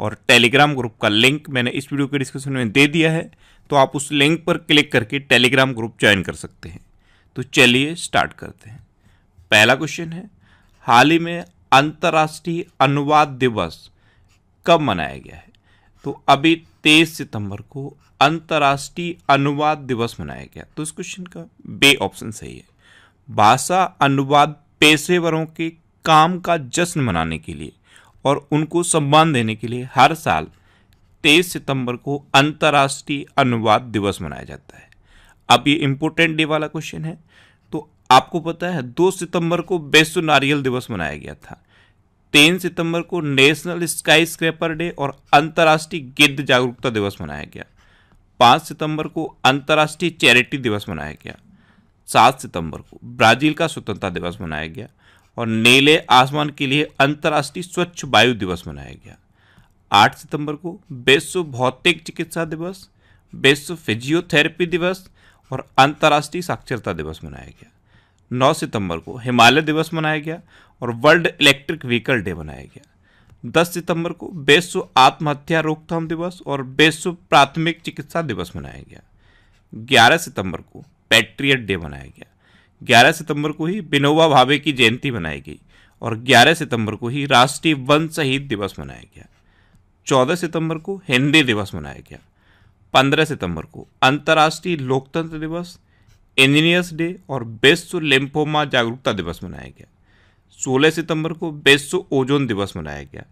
और Telegram group का link मैंने इस वीडियो के डिस्क्रिप्शन में दे दिया है तो आप उस लिंक पर क्लिक करके टेलीग्राम ग्रुप ज्वाइन कर सकते हैं तो चलिए स्टार्ट करते हैं पहला क्वेश्चन है हाल ही में अंतर्राष्ट्रीय अनुवाद दिवस कब मनाया गया है तो अभी तेईस सितंबर को अंतर्राष्ट्रीय अनुवाद दिवस मनाया गया तो इस क्वेश्चन का बे ऑप्शन सही है भाषा अनुवाद पेशेवरों के काम का जश्न मनाने के लिए और उनको सम्मान देने के लिए हर साल 23 सितंबर को अंतर्राष्ट्रीय अनुवाद दिवस मनाया जाता है अब ये इम्पोर्टेंट डे वाला क्वेश्चन है तो आपको पता है 2 सितंबर को विश्व नारियल दिवस मनाया गया था 3 सितंबर को नेशनल स्काई स्क्रैपर डे और अंतर्राष्ट्रीय गिद्ध जागरूकता दिवस मनाया गया पाँच सितंबर को अंतर्राष्ट्रीय चैरिटी दिवस मनाया गया सात सितंबर को ब्राज़ील का स्वतंत्रता दिवस मनाया गया और नीले आसमान के लिए अंतर्राष्ट्रीय स्वच्छ वायु दिवस मनाया गया 8 सितंबर को विश्व भौतिक चिकित्सा दिवस विश्व फिजियोथेरेपी दिवस और अंतर्राष्ट्रीय साक्षरता दिवस मनाया गया 9 सितंबर को हिमालय दिवस मनाया गया और वर्ल्ड इलेक्ट्रिक व्हीकल डे मनाया गया 10 सितंबर को विश्व आत्महत्या रोकथाम दिवस और विश्व प्राथमिक चिकित्सा दिवस मनाया गया ग्यारह सितंबर को पैट्रियट डे मनाया गया 11 सितंबर को ही विनोबा भावे की जयंती मनाई गई और 11 सितंबर को ही राष्ट्रीय वन शहीद दिवस मनाया गया 14 सितंबर को हिंदी दिवस मनाया गया 15 सितंबर को अंतर्राष्ट्रीय लोकतंत्र दिवस इंजीनियर्स डे और विश्व लिम्फोमा जागरूकता दिवस मनाया गया 16 सितंबर को विश्व ओजोन दिवस मनाया गया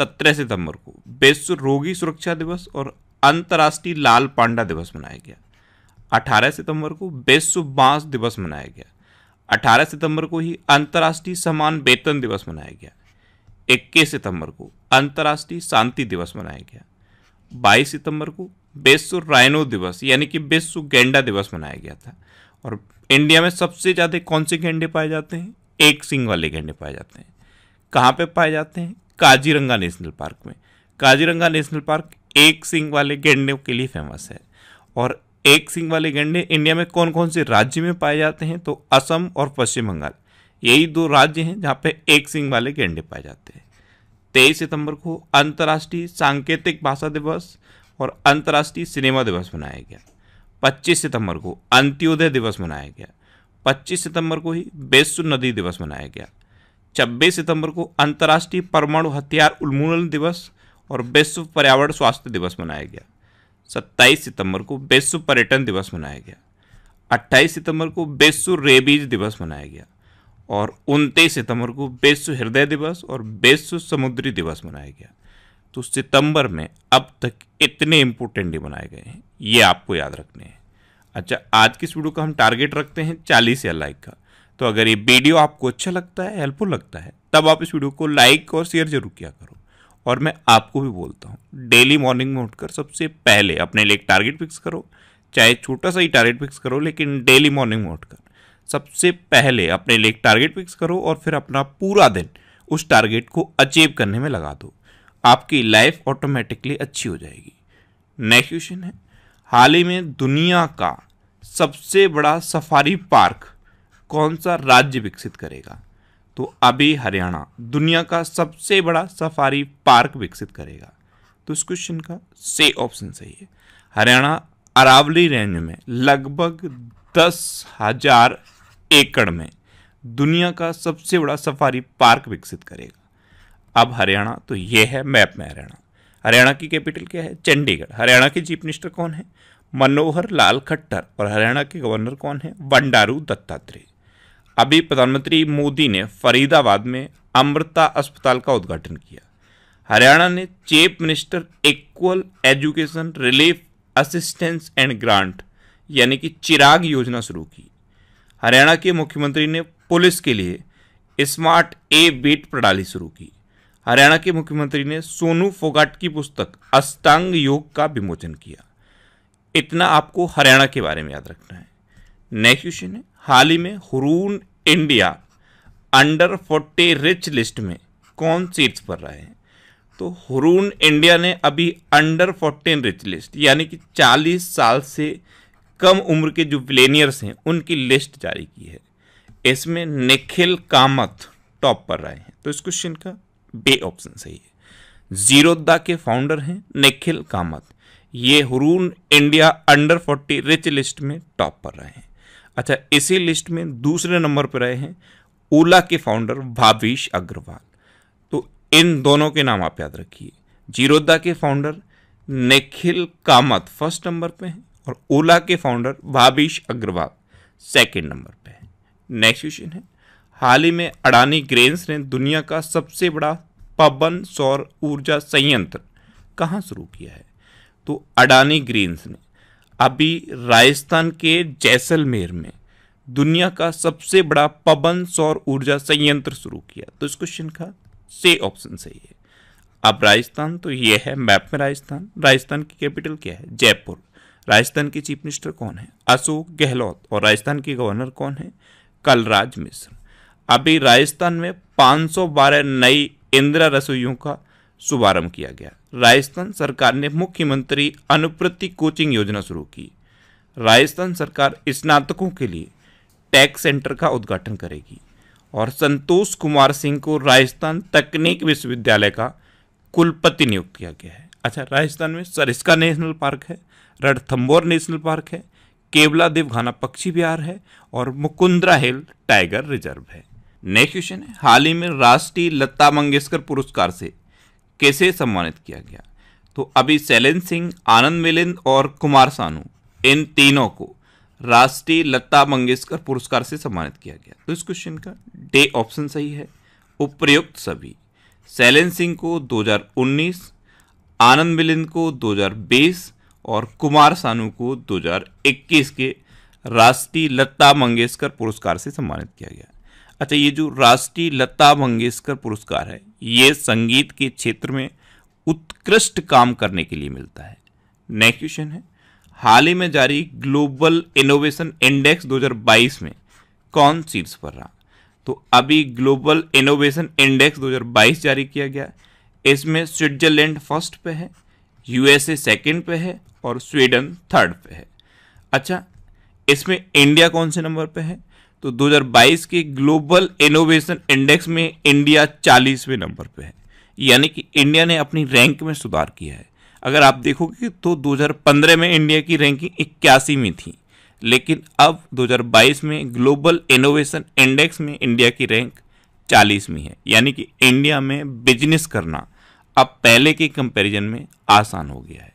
17 सितंबर को विश्व रोगी सुरक्षा दिवस और अंतर्राष्ट्रीय लाल पांडा दिवस मनाया गया 18 सितंबर को विश्व बांस दिवस मनाया गया 18 सितंबर को ही अंतर्राष्ट्रीय समान वेतन दिवस मनाया गया 21 सितंबर को अंतर्राष्ट्रीय शांति दिवस मनाया गया 22 सितंबर को विश्व रायनो दिवस यानी कि विश्व गेंडा दिवस मनाया गया था और इंडिया में सबसे ज़्यादा कौन से गेंडे पाए जाते हैं एक सिंग वाले गेंडे पाए जाते हैं कहाँ पर पाए जाते हैं काजीरंगा नेशनल पार्क में काजीरंगा नेशनल पार्क एक सिंग वाले गेंडों के लिए फेमस है और एक सिंग वाले गेंडे इंडिया में कौन कौन से राज्य में पाए जाते हैं तो असम और पश्चिम बंगाल यही दो राज्य हैं जहाँ पे एक सिंग वाले गेंडे पाए जाते हैं तेईस सितंबर को अंतर्राष्ट्रीय सांकेतिक भाषा दिवस और अंतर्राष्ट्रीय सिनेमा दिवस मनाया गया 25 सितंबर को अंत्योदय दिवस मनाया गया 25 सितंबर को ही बेसु नदी दिवस मनाया गया 26 सितंबर को अंतर्राष्ट्रीय परमाणु हथियार उन्मूलन दिवस और विश्व पर्यावरण स्वास्थ्य दिवस मनाया गया सत्ताईस सितंबर को विश्व पर्यटन दिवस मनाया गया अट्ठाईस सितंबर को विश्व रेबीज दिवस मनाया गया और उनतीस सितंबर को विश्व हृदय दिवस और विश्व समुद्री दिवस मनाया गया तो सितंबर में अब तक इतने इम्पोर्टेंट डे मनाए गए हैं ये आपको याद रखने हैं अच्छा आज की इस वीडियो का हम टारगेट रखते हैं चालीस या लाइक का तो अगर ये वीडियो आपको अच्छा लगता है हेल्पफुल लगता है तब आप इस वीडियो को लाइक और शेयर जरूर किया करो और मैं आपको भी बोलता हूँ डेली मॉर्निंग में उठकर सबसे पहले अपने लिए एक टारगेट फिक्स करो चाहे छोटा सा ही टारगेट फिक्स करो लेकिन डेली मॉर्निंग में उठकर सबसे पहले अपने लिए एक टारगेट फिक्स करो और फिर अपना पूरा दिन उस टारगेट को अचीव करने में लगा दो आपकी लाइफ ऑटोमेटिकली अच्छी हो जाएगी नेक्स्ट क्वेश्चन है हाल ही में दुनिया का सबसे बड़ा सफारी पार्क कौन सा राज्य विकसित करेगा तो अभी हरियाणा दुनिया का सबसे बड़ा सफारी पार्क विकसित करेगा तो इस क्वेश्चन का से ऑप्शन सही है हरियाणा अरावली रेंज में लगभग दस हजार एकड़ में दुनिया का सबसे बड़ा सफारी पार्क विकसित करेगा अब हरियाणा तो ये है मैप में हरियाणा हरियाणा की कैपिटल क्या है चंडीगढ़ हरियाणा के चीफ मिनिस्टर कौन है मनोहर लाल खट्टर और हरियाणा के गवर्नर कौन है बंडारू दत्तात्रेय अभी प्रधानमंत्री मोदी ने फरीदाबाद में अमृता अस्पताल का उद्घाटन किया हरियाणा ने chief minister equal education relief assistance and grant यानी कि चिराग योजना शुरू की हरियाणा के मुख्यमंत्री ने पुलिस के लिए स्मार्ट ए बीट प्रणाली शुरू की हरियाणा के मुख्यमंत्री ने सोनू फोगाट की पुस्तक अष्टांग योग का विमोचन किया इतना आपको हरियाणा के बारे में याद रखना है नेक्स्ट क्वेश्चन है हाल ही में Hurun India under forty rich list में कौन सीट्स पर रहे हैं तो हुरून इंडिया ने अभी अंडर फोर्टीन रिच लिस्ट यानी कि 40 साल से कम उम्र के जो प्लेनियर्स हैं उनकी लिस्ट जारी की है इसमें निखिल कामत टॉप पर रहे हैं तो इस क्वेश्चन का बे ऑप्शन सही है जीरोदा के फाउंडर हैं निखिल कामत ये Hurun India under forty rich list में टॉप पर रहे हैं अच्छा इसी लिस्ट में दूसरे नंबर पर रहे हैं ओला के फाउंडर भावेश अग्रवाल तो इन दोनों के नाम आप याद रखिए जीरोदा के founder Nikhil Kamath first number पे हैं और ओला के founder Bhavish Aggarwal second number पे हैं नेक्स्ट क्वेश्चन है हाल ही में अडानी ग्रेन्स ने दुनिया का सबसे बड़ा पवन सौर ऊर्जा संयंत्र कहाँ शुरू किया है तो अडानी ग्रीन्स ने अभी राजस्थान के जैसलमेर में दुनिया का सबसे बड़ा पवन सौर ऊर्जा संयंत्र शुरू किया तो इस क्वेश्चन का से ऑप्शन सही है अब राजस्थान तो ये है मैप में राजस्थान राजस्थान की कैपिटल क्या है जयपुर राजस्थान के चीफ मिनिस्टर कौन है अशोक गहलोत और राजस्थान के गवर्नर कौन है कलराज मिश्र अभी राजस्थान में 512 नई इंदिरा रसोइयों का शुभारंभ किया गया राजस्थान सरकार ने मुख्यमंत्री अनुप्रति कोचिंग योजना शुरू की राजस्थान सरकार स्नातकों के लिए टेक सेंटर का उद्घाटन करेगी और संतोष कुमार सिंह को राजस्थान तकनीक विश्वविद्यालय का कुलपति नियुक्त किया गया है अच्छा राजस्थान में सरिस्का नेशनल पार्क है रणथम्बोर नेशनल पार्क है केवला देवघाना पक्षी विहार है और मुकुंद्रा हिल टाइगर रिजर्व है नेक्स्ट क्वेश्चन है हाल ही में राष्ट्रीय लता मंगेशकर पुरस्कार से कैसे सम्मानित किया गया तो अभी सैलन सिंह आनंद मिलिंद और कुमार सानू इन तीनों को राष्ट्रीय लता मंगेशकर पुरस्कार से सम्मानित किया गया तो इस क्वेश्चन का डे ऑप्शन सही है उपयुक्त सभी सैलन सिंह को 2019 आनंद मिलिंद को 2020 और कुमार सानू को 2021 के राष्ट्रीय लता मंगेशकर पुरस्कार से सम्मानित किया गया अच्छा ये जो राष्ट्रीय लता मंगेशकर पुरस्कार है ये संगीत के क्षेत्र में उत्कृष्ट काम करने के लिए मिलता है नेक्स्ट क्वेश्चन है हाल ही में जारी ग्लोबल इनोवेशन इंडेक्स 2022 में कौन शीर्ष पर रहा तो अभी ग्लोबल इनोवेशन इंडेक्स 2022 जारी किया गया इसमें स्विट्जरलैंड फर्स्ट पे है यूएसए सेकंड पे है और स्वीडन थर्ड पे है अच्छा इसमें इंडिया कौन से नंबर पे है तो 2022 के ग्लोबल इनोवेशन इंडेक्स में इंडिया चालीसवें नंबर पे है यानी कि इंडिया ने अपनी रैंक में सुधार किया है अगर आप देखोगे तो 2015 में इंडिया की रैंकिंग इक्यासी में थी लेकिन अब 2022 में ग्लोबल इनोवेशन इंडेक्स में इंडिया की रैंक चालीसवीं है यानी कि इंडिया में बिजनेस करना अब पहले के कंपेरिजन में आसान हो गया है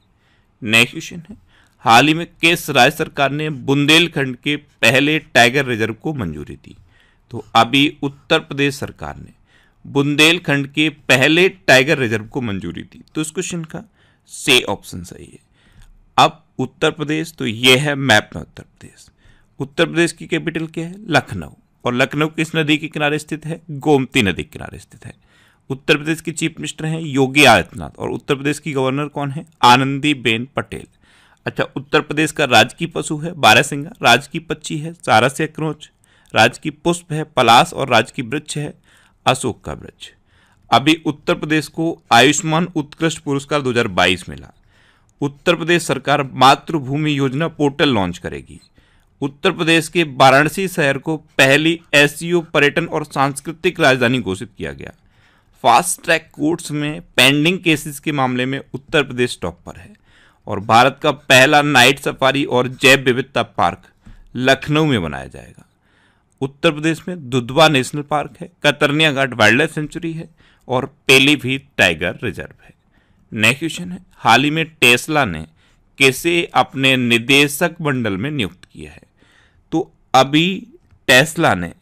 नेक्स्ट क्वेश्चन है हाल ही में केस राज्य सरकार ने बुंदेलखंड के पहले टाइगर रिजर्व को मंजूरी दी तो अभी उत्तर प्रदेश सरकार ने बुंदेलखंड के पहले टाइगर रिजर्व को मंजूरी दी तो इस क्वेश्चन का से ऑप्शन सही है अब उत्तर प्रदेश तो यह है मैप में उत्तर प्रदेश उत्तर प्रदेश की कैपिटल क्या है लखनऊ और लखनऊ किस नदी के किनारे स्थित है गोमती नदी के किनारे स्थित है उत्तर प्रदेश के चीफ मिनिस्टर हैं योगी आदित्यनाथ और उत्तर प्रदेश की गवर्नर कौन है आनंदी बेन पटेल अच्छा उत्तर प्रदेश का राजकीय पशु है सिंगा राजकीय पक्षी है सारस या क्रोच राजकीय पुष्प है पलास और राजकीय वृक्ष है अशोक का वृक्ष अभी उत्तर प्रदेश को आयुष्मान उत्कृष्ट पुरस्कार 2022 मिला उत्तर प्रदेश सरकार मातृभूमि योजना पोर्टल लॉन्च करेगी उत्तर प्रदेश के वाराणसी शहर को पहली एस पर्यटन और सांस्कृतिक राजधानी घोषित किया गया फास्ट ट्रैक कोर्ट्स में पेंडिंग केसेस के मामले में उत्तर प्रदेश टॉप पर है और भारत का पहला नाइट सफारी और जैव विविधता पार्क लखनऊ में बनाया जाएगा उत्तर प्रदेश में दुधवा नेशनल पार्क है Katarniaghat wildlife sanctuary है और पेलीभीत टाइगर रिजर्व है नेक्स्ट क्वेश्चन है हाल ही में टेस्ला ने कैसे अपने निदेशक मंडल में नियुक्त किया है तो अभी टेस्ला ने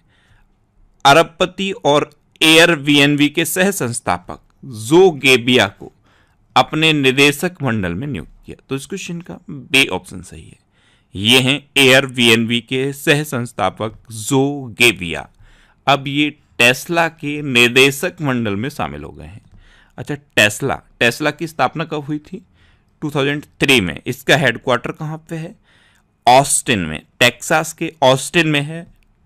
अरबपति और एयर वीएनवी के सह संस्थापक जो गेबिया को अपने निदेशक मंडल में नियुक्त किया तो इस क्वेश्चन का बे ऑप्शन सही है ये हैं एयर वीएनवी के सह संस्थापक जो गेविया अब ये टेस्ला के निर्देशक मंडल में शामिल हो गए हैं अच्छा टेस्ला टेस्ला की स्थापना कब हुई थी 2003 में इसका हेडक्वार्टर कहाँ पे है ऑस्टिन में टेक्सास के ऑस्टिन में है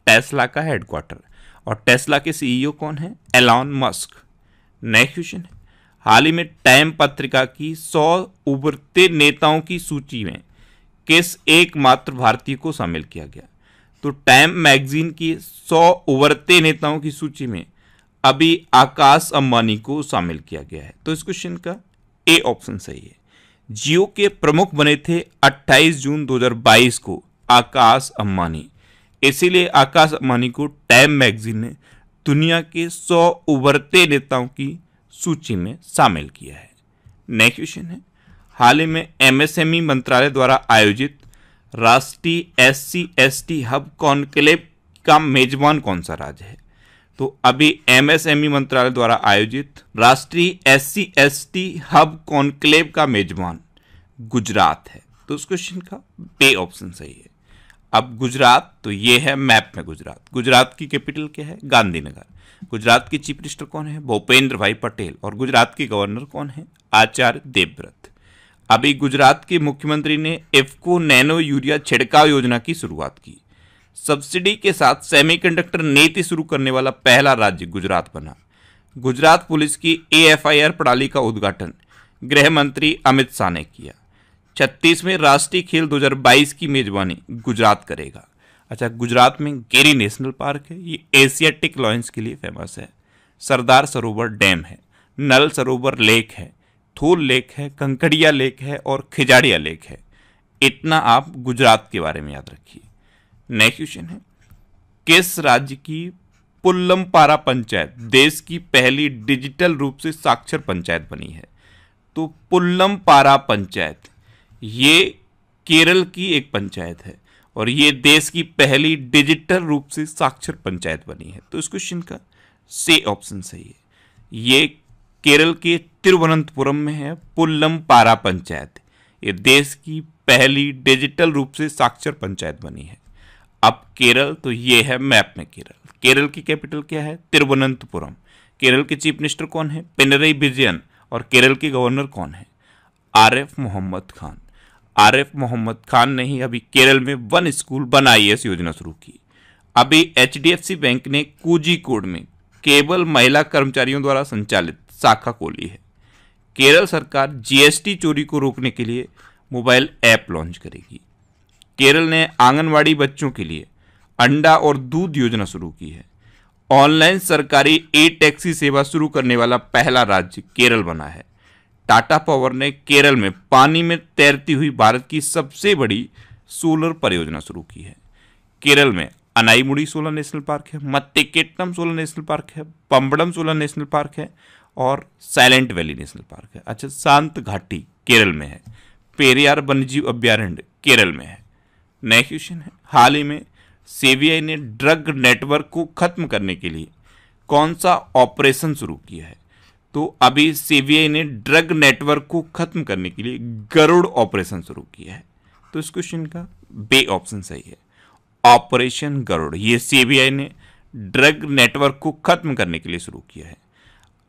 टेस्ला का हेडक्वार्टर और टेस्ला के सीईओ e कौन है एलॉन मस्क नेक्स्ट क्वेश्चन है हाल ही में टाइम पत्रिका की सौ उभरते नेताओं की सूची में किस एकमात्र भारतीय को शामिल किया गया तो टाइम मैगजीन की सौ उभरते नेताओं की सूची में अभी आकाश अंबानी को शामिल किया गया है तो इस क्वेश्चन का ए ऑप्शन सही है जियो के प्रमुख बने थे 28 जून 2022 को आकाश अंबानी इसीलिए आकाश अंबानी को टाइम मैगजीन ने दुनिया के 100 उभरते नेताओं की सूची में शामिल किया है नेक्स्ट क्वेश्चन है हाल ही में एमएसएमई e मंत्रालय द्वारा आयोजित राष्ट्रीय S C S T hub conclave का मेजबान कौन सा राज्य है तो अभी एमएसएमई e मंत्रालय द्वारा आयोजित राष्ट्रीय S C S T hub conclave का मेजबान गुजरात है तो उस क्वेश्चन का बे ऑप्शन सही है अब गुजरात तो ये है मैप में गुजरात गुजरात की कैपिटल क्या है गांधीनगर गुजरात के चीफ मिनिस्टर कौन है भूपेंद्र भाई पटेल और गुजरात के गवर्नर कौन है आचार्य देवव्रत अभी गुजरात के मुख्यमंत्री ने एफको नैनो यूरिया छिड़काव योजना की शुरुआत की सब्सिडी के साथ सेमीकंडक्टर नीति शुरू करने वाला पहला राज्य गुजरात बना गुजरात पुलिस की एएफआईआर प्रणाली का उद्घाटन गृह मंत्री अमित शाह ने किया छत्तीसवें राष्ट्रीय खेल 2022 की मेजबानी गुजरात करेगा अच्छा गुजरात में गेरी नेशनल पार्क है ये एशियाटिक लॉयंस के लिए फेमस है सरदार सरोवर डैम है नल सरोवर लेक है थूल लेक है कंकड़िया लेक है और खिजाड़िया लेक है इतना आप गुजरात के बारे में याद रखिए नेक्स्ट क्वेश्चन है किस राज्य की पुल्लमपारा पंचायत देश की पहली डिजिटल रूप से साक्षर पंचायत बनी है तो पुल्लमपारा पंचायत ये केरल की एक पंचायत है और ये देश की पहली डिजिटल रूप से साक्षर पंचायत बनी है तो इस क्वेश्चन का से ऑप्शन सही है ये केरल के तिरुवनंतपुरम में है पुल्लम पारा पंचायत ये देश की पहली डिजिटल रूप से साक्षर पंचायत बनी है अब केरल तो ये है मैप में केरल केरल की कैपिटल क्या है तिरुवनंतपुरम केरल के चीफ मिनिस्टर कौन है पिनरई विजयन और केरल के गवर्नर कौन है आर एफ मोहम्मद खान एफ मोहम्मद खान ने ही अभी केरल में वन स्कूल बन आई योजना शुरू की अभी एच बैंक ने कूजी कोड में केवल महिला कर्मचारियों द्वारा संचालित शाखा खोली है केरल सरकार जीएसटी चोरी को रोकने के लिए मोबाइल ऐप लॉन्च करेगी केरल ने आंगनवाड़ी बच्चों के लिए अंडा और दूध योजना शुरू की है ऑनलाइन सरकारी ई टैक्सी सेवा शुरू करने वाला पहला राज्य केरल बना है टाटा पावर ने केरल में पानी में तैरती हुई भारत की सबसे बड़ी सोलर परियोजना शुरू की है केरल में अनाईमुड़ी सोलर नेशनल पार्क है मत्तिकेट्टम सोलर नेशनल पार्क है पम्बड़म सोलर नेशनल पार्क है और साइलेंट वैली नेशनल पार्क है अच्छा शांत घाटी केरल में है पेरियार वन्यजीव अभ्यारण्य केरल में है नया क्वेश्चन है हाल ही में सीबीआई ने ड्रग नेटवर्क को खत्म करने के लिए कौन सा ऑपरेशन शुरू किया है तो अभी सीबीआई ने ड्रग नेटवर्क को खत्म करने के लिए गरुड़ ऑपरेशन शुरू किया है तो इस क्वेश्चन का बे ऑप्शन सही है ऑपरेशन गरुड़ ये सीबीआई ने ड्रग नेटवर्क को खत्म करने के लिए शुरू किया है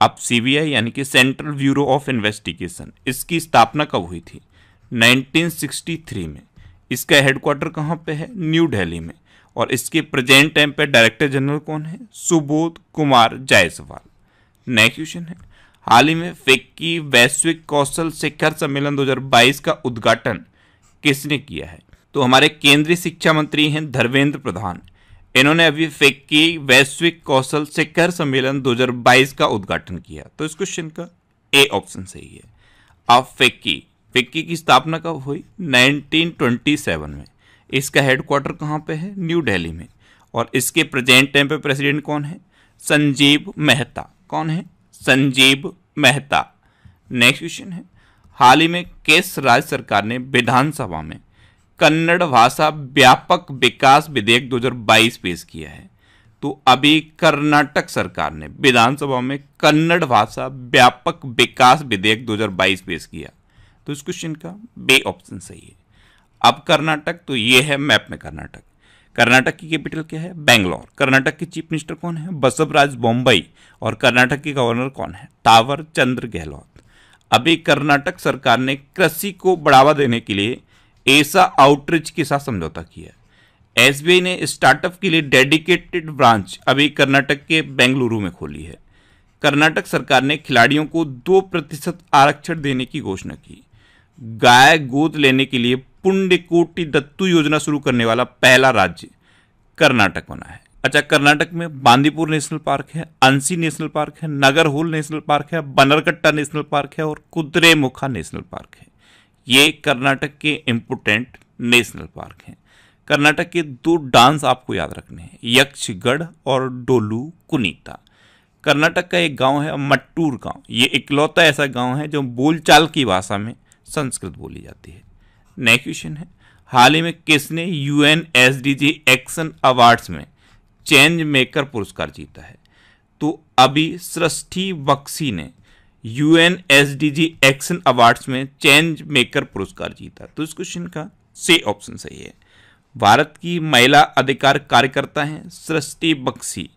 अब सीबीआई यानी कि सेंट्रल ब्यूरो ऑफ इन्वेस्टिगेशन इसकी स्थापना कब हुई थी 1963 में इसका हेडक्वार्टर कहाँ पे है न्यू दिल्ली में और इसके प्रेजेंट टाइम पे डायरेक्टर जनरल कौन है सुबोध कुमार जायसवाल नेक्स्ट क्वेश्चन है हाल ही में फिक्की वैश्विक कौशल शिखर सम्मेलन 2022 का उद्घाटन किसने किया है तो हमारे केंद्रीय शिक्षा मंत्री हैं धर्मेंद्र प्रधान इन्होंने अभी फिक्की वैश्विक कौशल शिखर सम्मेलन 2022 का उद्घाटन किया तो इस क्वेश्चन का ए ऑप्शन सही है अब फिक्की फिक्की की स्थापना कब हुई 1927 में इसका हेडक्वार्टर कहाँ पे है न्यू दिल्ली में और इसके प्रेजेंट टाइम पे प्रेसिडेंट कौन है संजीव मेहता कौन है संजीव मेहता नेक्स्ट क्वेश्चन है हाल ही में किस राज्य सरकार ने विधानसभा में कन्नड़ भाषा व्यापक विकास विधेयक 2022 पेश किया है तो अभी कर्नाटक सरकार ने विधानसभा में कन्नड़ भाषा व्यापक विकास विधेयक 2022 पेश किया तो इस क्वेश्चन का बे ऑप्शन सही है अब कर्नाटक तो ये है मैप में कर्नाटक कर्नाटक की कैपिटल क्या है बेंगलोर कर्नाटक के चीफ मिनिस्टर कौन है बसवराज बॉम्बई और कर्नाटक के गवर्नर कौन है तावर चंद्र गहलोत अभी कर्नाटक सरकार ने कृषि को बढ़ावा देने के लिए ऐसा आउटरीच के साथ समझौता किया एस ने स्टार्टअप के लिए डेडिकेटेड ब्रांच अभी कर्नाटक के बेंगलुरु में खोली है कर्नाटक सरकार ने खिलाड़ियों को दो प्रतिशत आरक्षण देने की घोषणा की गाय गोद लेने के लिए पुण्य कोटि दत्तू योजना शुरू करने वाला पहला राज्य कर्नाटक बना है अच्छा कर्नाटक में बांदीपुर नेशनल पार्क है अंसी नेशनल पार्क है नगरहोल नेशनल पार्क है बनरकट्टा नेशनल पार्क है और कुद्रेमुखा नेशनल पार्क है ये कर्नाटक के इम्पोर्टेंट नेशनल पार्क हैं कर्नाटक के दो डांस आपको याद रखने हैं यक्षगढ़ और डोलू कुनीता कर्नाटक का एक गांव है मट्टूर गांव ये इकलौता ऐसा गांव है जो बोलचाल की भाषा में संस्कृत बोली जाती है नेक्स्ट क्वेश्चन है हाल ही में किसने U N S D G action awards में चेंज मेकर पुरस्कार जीता है तो अभी सृष्टि बक्सी ने U N S D G action awards में चेंज मेकर पुरस्कार जीता तो इस क्वेश्चन का से ऑप्शन सही है भारत की महिला अधिकार कार्यकर्ता हैं सृष्टि बक्सी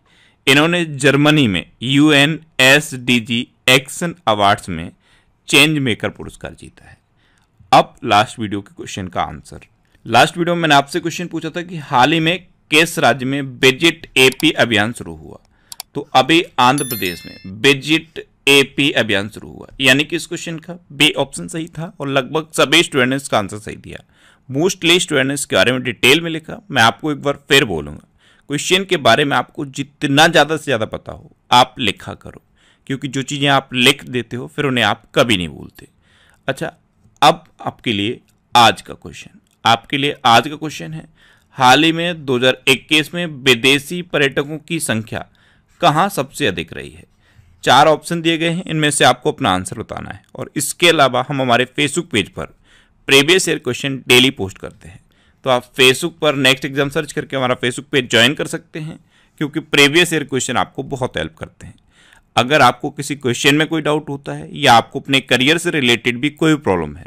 इन्होंने जर्मनी में U N S D G action awards में चेंज मेकर पुरस्कार जीता है अब लास्ट वीडियो के क्वेश्चन का आंसर लास्ट वीडियो में मैंने आपसे क्वेश्चन पूछा था कि हाल ही में किस राज्य में बेजिट एपी अभियान शुरू हुआ तो अभी आंध्र प्रदेश में बेजिट एपी अभियान शुरू हुआ यानी कि इस क्वेश्चन का बी ऑप्शन सही था और लगभग सभी स्टूडेंट्स का आंसर सही दिया मोस्टली स्टूडेंट्स के बारे में डिटेल में लिखा मैं आपको एक बार फिर बोलूँगा क्वेश्चन के बारे में आपको जितना ज़्यादा से ज़्यादा पता हो आप लिखा करो क्योंकि जो चीज़ें आप लिख देते हो फिर उन्हें आप कभी नहीं भूलते अच्छा अब आपके लिए आज का क्वेश्चन आपके लिए आज का क्वेश्चन है हाल ही में 2021 में विदेशी पर्यटकों की संख्या कहाँ सबसे अधिक रही है चार ऑप्शन दिए गए हैं इनमें से आपको अपना आंसर बताना है और इसके अलावा हम हमारे फेसबुक पेज पर previous year question daily post करते हैं तो आप फेसबुक पर नेक्स्ट एग्जाम सर्च करके हमारा फेसबुक पेज ज्वाइन कर सकते हैं क्योंकि प्रीवियस ईयर क्वेश्चन आपको बहुत हेल्प करते हैं अगर आपको किसी क्वेश्चन में कोई डाउट होता है या आपको अपने करियर से रिलेटेड भी कोई प्रॉब्लम है